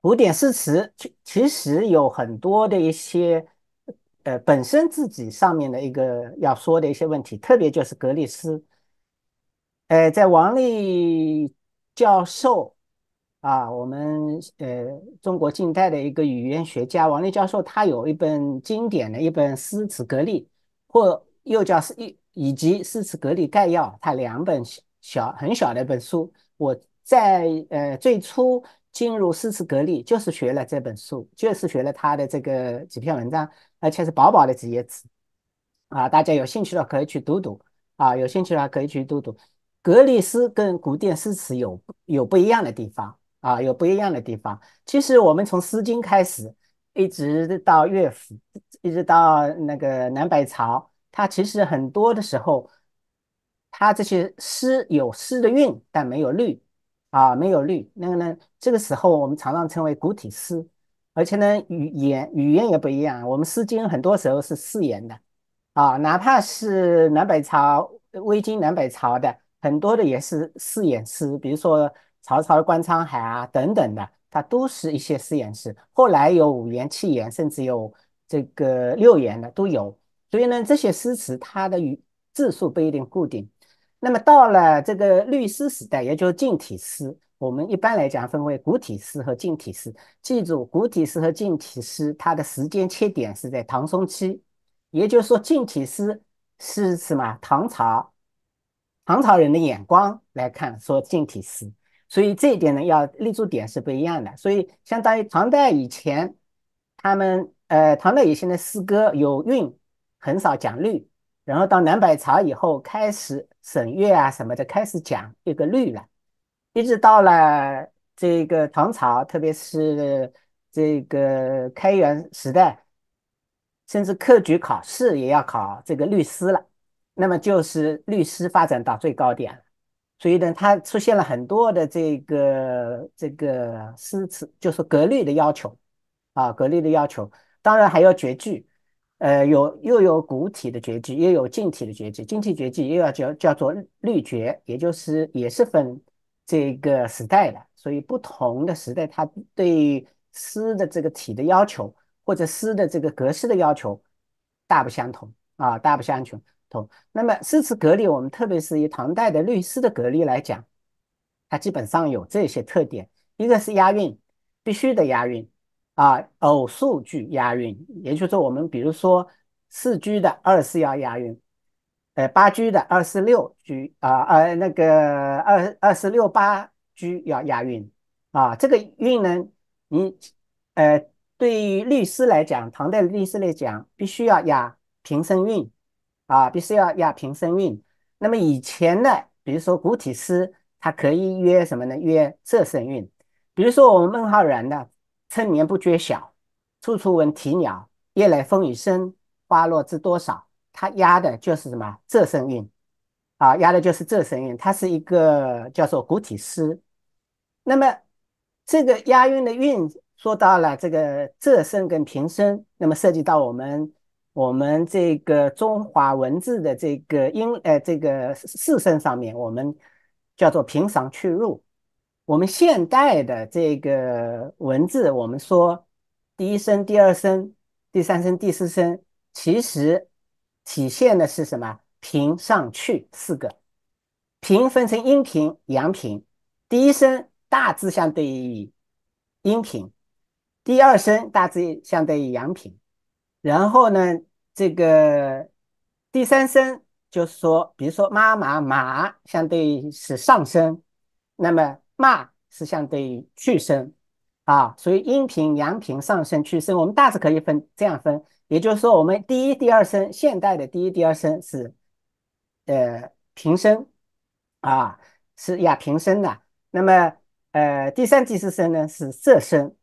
古典诗词其其实有很多的一些，呃，本身自己上面的一个要说的一些问题，特别就是格律诗，哎，在王丽教授。啊，我们呃，中国近代的一个语言学家王力教授，他有一本经典的一本诗词格律，或又叫诗以以及诗词格律概要，他两本小很小的一本书。我在呃最初进入诗词格律，就是学了这本书，就是学了他的这个几篇文章，而且是薄薄的几页纸。啊，大家有兴趣的可以去读读啊，有兴趣的话可以去读读。格律诗跟古典诗词有有不一样的地方。啊，有不一样的地方。其实我们从《诗经》开始，一直到乐府，一直到那个南北朝，它其实很多的时候，它这些诗有诗的韵，但没有律啊，没有律。那个呢，这个时候我们常常称为古体诗，而且呢，语言语言也不一样。我们《诗经》很多时候是四言的啊，哪怕是南北朝魏晋南北朝的很多的也是四言诗，比如说。曹操的《观沧海》啊，等等的，它都是一些四言诗。后来有五言、七言，甚至有这个六言的都有。所以呢，这些诗词它的语字数不一定固定。那么到了这个律诗时代，也就是近体诗，我们一般来讲分为古体诗和近体诗。记住，古体诗和近体诗它的时间切点是在唐宋期，也就是说，近体诗是什么？唐朝，唐朝人的眼光来看，说近体诗。所以这一点呢，要立足点是不一样的。所以相当于唐代以前，他们呃，唐代以前的诗歌有韵，很少讲律。然后到南北朝以后，开始沈越啊什么的，开始讲一个律了。一直到了这个唐朝，特别是这个开元时代，甚至科举考试也要考这个律诗了。那么就是律诗发展到最高点了。所以呢，它出现了很多的这个这个诗词，就是格律的要求啊，格律的要求。当然还要绝句，呃，有又有古体的绝句，又有近体的绝句。近体绝句又要叫叫做律绝，也就是也是分这个时代的。所以不同的时代，它对诗的这个体的要求，或者诗的这个格式的要求，大不相同啊，大不相同。同那么诗词格律，我们特别是以唐代的律诗的格律来讲，它基本上有这些特点：，一个是押韵，必须的押韵啊，偶数句押韵，也就是说，我们比如说四句的二四要押韵，呃，八句的二四六句啊，呃，那个二二四六八句要押韵啊，这个韵呢，你呃，对于律诗来讲，唐代的律诗来讲，必须要押平声韵。啊，必须要压平生运。那么以前呢，比如说古体诗，它可以约什么呢？约仄声韵。比如说我们孟浩然的“春眠不觉晓，处处闻啼鸟，夜来风雨声，花落知多少”，它压的就是什么？仄声韵。啊，压的就是仄声韵。它是一个叫做古体诗。那么这个押韵的韵说到了这个仄声跟平声，那么涉及到我们。我们这个中华文字的这个音，呃，这个四声上面，我们叫做平上去入。我们现代的这个文字，我们说第一声、第二声、第三声、第四声，其实体现的是什么？平上去四个平分成阴平、阳平，第一声大致相对于阴平，第二声大致相对于阳平，然后呢？这个第三声就是说，比如说“妈”“妈马”相对是上声，那么“骂”是相对于去声啊，所以阴平、阳平、上声、去声，我们大致可以分这样分。也就是说，我们第一、第二声，现代的第一、第二声是呃平声啊，是雅平声的。那么呃第三第四声呢，是仄声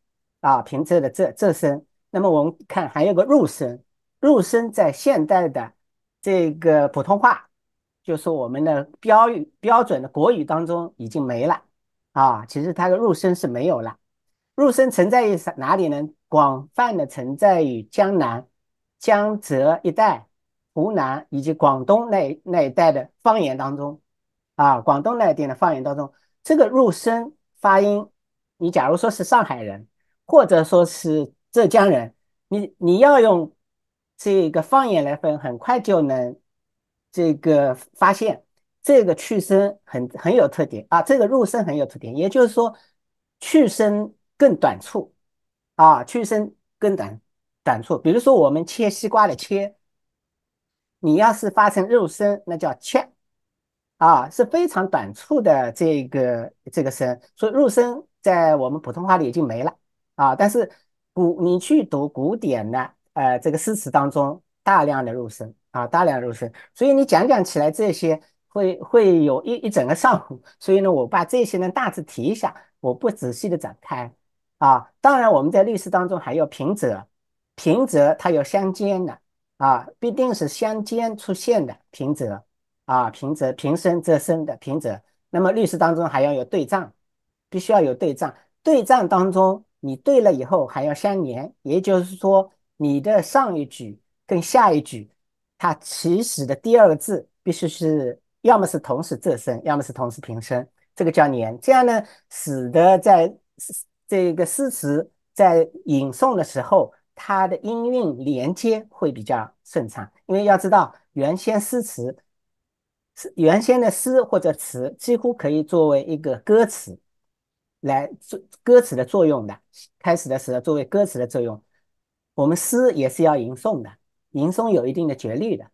啊，平仄的仄仄声。那么我们看还有个入声。入声在现代的这个普通话，就是我们的标语标准的国语当中已经没了啊。其实它的入声是没有了，入声存在于哪里呢？广泛的存在于江南、江浙一带、湖南以及广东那那一带的方言当中啊。广东那一点的方言当中，这个入声发音，你假如说是上海人，或者说是浙江人，你你要用。这个方言来分，很快就能这个发现，这个去声很很有特点啊，这个入声很有特点。也就是说，去声更短促啊，去声更短短促。比如说我们切西瓜的切，你要是发成入声，那叫切啊，是非常短促的这个这个声。所以入声在我们普通话里已经没了啊，但是古你去读古典呢。呃这个诗词当中大量的入声啊，大量入声，所以你讲讲起来这些会会有一一整个上午。所以呢，我把这些呢大致提一下，我不仔细的展开啊。当然，我们在律诗当中还要平仄，平仄它有相间的啊，必定是相间出现的平仄啊，平仄平声仄声的平仄。那么律诗当中还要有对仗，必须要有对仗。对仗当中你对了以后还要相连，也就是说。你的上一句跟下一句，它起始的第二个字必须是，要么是同时仄声，要么是同时平声，这个叫年。这样呢，使得在这个诗词在吟诵的时候，它的音韵连接会比较顺畅。因为要知道，原先诗词是原先的诗或者词，几乎可以作为一个歌词来做歌词的作用的。开始的时候，作为歌词的作用。我们诗也是要吟诵的，吟诵有一定的节律的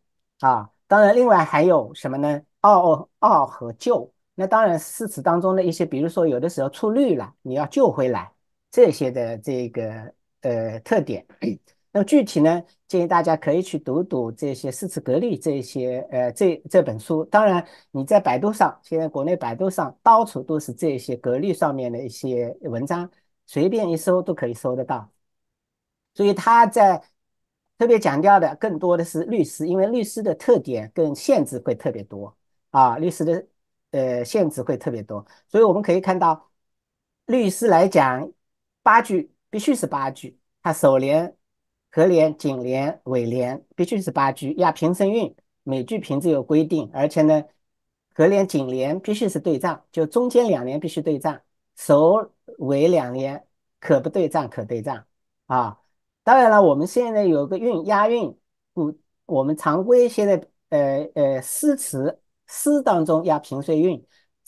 啊。当然，另外还有什么呢？奥奥和旧，那当然，诗词当中的一些，比如说有的时候出律了，你要救回来，这些的这个呃特点。那么具体呢，建议大家可以去读读这些诗词格律这些呃这这本书。当然，你在百度上，现在国内百度上到处都是这些格律上面的一些文章，随便一搜都可以搜得到。所以他在特别强调的更多的是律师，因为律师的特点跟限制会特别多啊，律师的呃限制会特别多。所以我们可以看到，律师来讲，八句必须是八句，他首联、合联、颈联、尾联必须是八句，押平声韵，每句平仄有规定。而且呢，合联、颈联必须是对仗，就中间两联必须对仗，首尾两联可不对仗，可对仗啊。当然了，我们现在有个韵押韵，古我们常规现在呃呃诗词诗当中押平碎韵，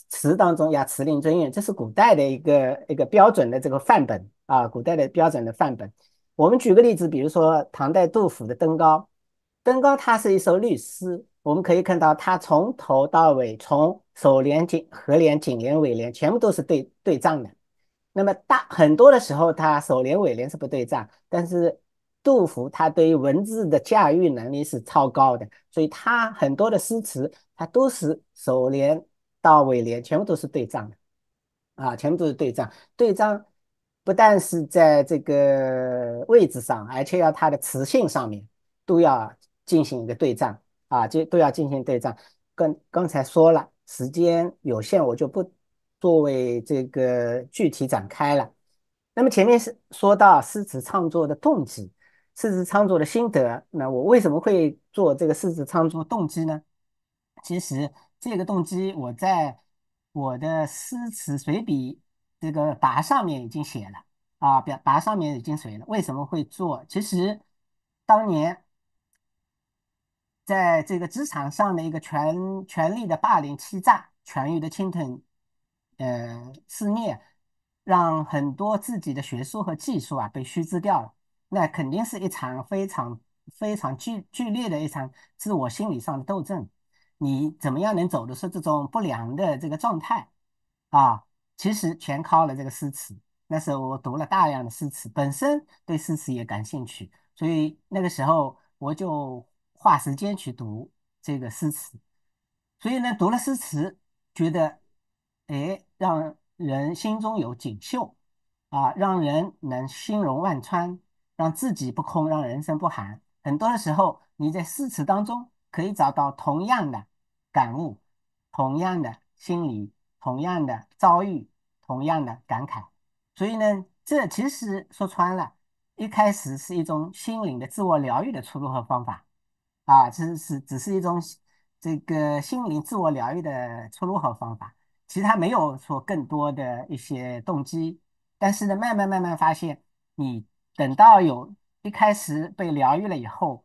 词当中押词令尊韵，这是古代的一个一个标准的这个范本啊，古代的标准的范本。我们举个例子，比如说唐代杜甫的《登高》，《登高》它是一首律诗，我们可以看到它从头到尾，从首联、颈、合联、颈联、尾联，全部都是对对仗的。那么大很多的时候，他首联尾联是不对仗，但是杜甫他对于文字的驾驭能力是超高的，所以他很多的诗词，他都是首联到尾联全部都是对仗的，啊，全部都是对仗。对仗不但是在这个位置上，而且要它的词性上面都要进行一个对仗啊，就都要进行对仗。跟刚才说了，时间有限，我就不。作为这个具体展开了，那么前面是说到诗词创作的动机，诗词创作的心得。那我为什么会做这个诗词创作动机呢？其实这个动机我在我的诗词随笔这个跋上面已经写了啊，表跋上面已经写了。为什么会做？其实当年在这个职场上的一个权权力的霸凌、欺诈、权力的侵吞。呃，思念让很多自己的学术和技术啊被虚置掉了，那肯定是一场非常非常剧剧烈的一场自我心理上的斗争。你怎么样能走得出这种不良的这个状态啊？其实全靠了这个诗词。那时候我读了大量的诗词，本身对诗词也感兴趣，所以那个时候我就花时间去读这个诗词。所以呢，读了诗词，觉得。哎，让人心中有锦绣啊，让人能心容万川，让自己不空，让人生不寒。很多的时候，你在诗词当中可以找到同样的感悟、同样的心理、同样的遭遇、同样的感慨。所以呢，这其实说穿了，一开始是一种心灵的自我疗愈的出路和方法啊，这是只是一种这个心灵自我疗愈的出路和方法。其实他没有说更多的一些动机，但是呢，慢慢慢慢发现，你等到有一开始被疗愈了以后，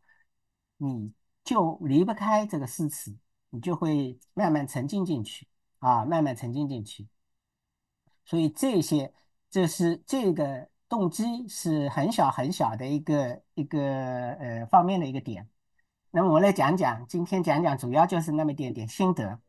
你就离不开这个诗词，你就会慢慢沉浸进去啊，慢慢沉浸进去。所以这些就是这个动机是很小很小的一个一个呃方面的一个点。那么我来讲讲，今天讲讲，主要就是那么点点心得。